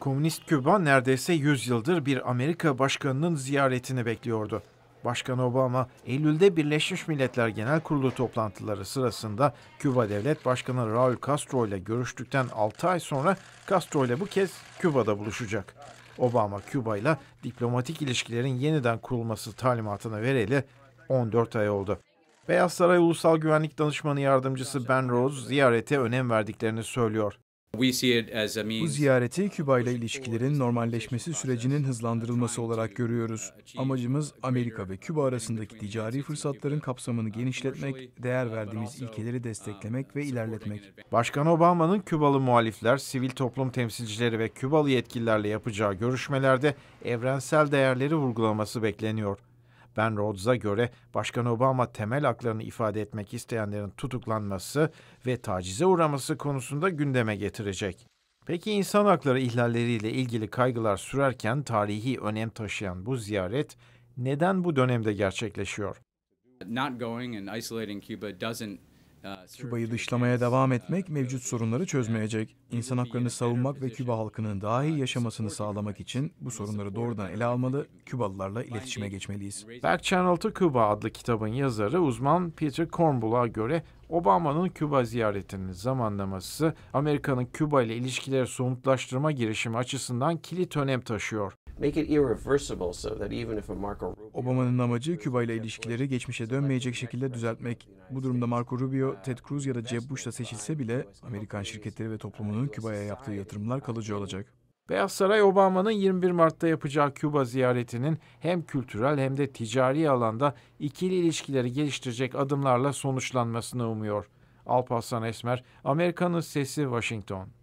Komünist Küba neredeyse 100 yıldır bir Amerika başkanının ziyaretini bekliyordu. Başkan Obama, Eylül'de Birleşmiş Milletler Genel Kurulu toplantıları sırasında Küba Devlet Başkanı Raul Castro ile görüştükten 6 ay sonra Castro ile bu kez Küba'da buluşacak. Obama, Küba ile diplomatik ilişkilerin yeniden kurulması talimatını vereli 14 ay oldu. Beyaz Saray Ulusal Güvenlik Danışmanı Yardımcısı Ben Rhodes ziyarete önem verdiklerini söylüyor. Bu ziyareti Küba ile ilişkilerin normalleşmesi sürecinin hızlandırılması olarak görüyoruz. Amacımız Amerika ve Küba arasındaki ticari fırsatların kapsamını uh, genişletmek, değer uh, verdiğimiz ilkeleri uh, desteklemek ve ilerletmek. Başkan Obama'nın Kübalı muhalifler, sivil toplum temsilcileri ve Kübalı yetkililerle yapacağı görüşmelerde evrensel değerleri vurgulaması bekleniyor. Ben Rhodes'a göre Başkan Obama temel haklarını ifade etmek isteyenlerin tutuklanması ve tacize uğraması konusunda gündeme getirecek. Peki insan hakları ihlalleriyle ilgili kaygılar sürerken tarihi önem taşıyan bu ziyaret neden bu dönemde gerçekleşiyor? Not going and isolating Cuba doesn't Küba'yı dışlamaya devam e, etmek e, mevcut e, sorunları çözmeyecek. İnsan haklarını savunmak ve Küba halkının daha iyi yaşamasını sağlamak için bu sorunları doğrudan ele almalı, Kübalılarla iletişime geçmeliyiz. Back Channel to Cuba adlı kitabın yazarı uzman Peter Kornbull'a göre Obama'nın Küba ziyaretinin zamanlaması Amerika'nın Küba ile ilişkileri somutlaştırma girişimi açısından kilit önem taşıyor. Obama'nın amacı Küba ile ilişkileri geçmişe dönmeyecek şekilde düzeltmek. Bu durumda Marco Rubio, uh, Ted Cruz ya da Jeb Bush da seçilse bile Amerikan şirketleri ve toplumunun Küba'ya yaptığı yatırımlar kalıcı olacak. Beyaz Saray Obama'nın 21 Mart'ta yapacağı Küba ziyaretinin hem kültürel hem de ticari alanda ikili ilişkileri geliştirecek adımlarla sonuçlanmasını umuyor. Alparslan Esmer, Amerika'nın Sesi Washington.